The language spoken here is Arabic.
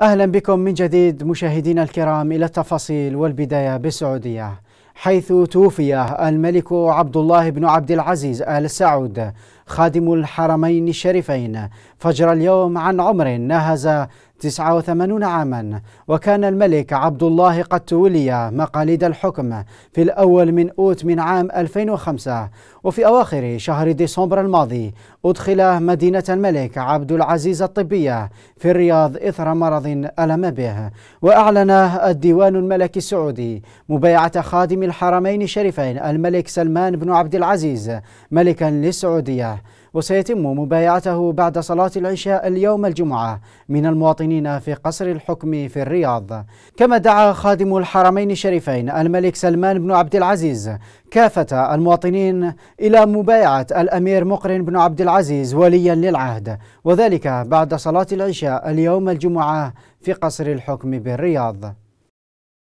أهلا بكم من جديد مشاهدينا الكرام إلى التفاصيل والبداية بالسعودية حيث توفي الملك عبد الله بن عبد العزيز آل سعود خادم الحرمين الشريفين فجر اليوم عن عمر ناهز 89 عاما وكان الملك عبد الله قد تولي مقاليد الحكم في الأول من أوت من عام 2005 وفي أواخر شهر ديسمبر الماضي أدخل مدينة الملك عبد العزيز الطبية في الرياض إثر مرض ألم به وأعلن الديوان الملكي السعودي مبايعة خادم الحرمين الشريفين الملك سلمان بن عبد العزيز ملكا للسعودية وسيتم مبايعته بعد صلاة العشاء اليوم الجمعة من المواطنين في قصر الحكم في الرياض كما دعا خادم الحرمين الشريفين الملك سلمان بن عبد العزيز كافة المواطنين إلى مبايعة الأمير مقرن بن عبد العزيز وليا للعهد وذلك بعد صلاة العشاء اليوم الجمعة في قصر الحكم بالرياض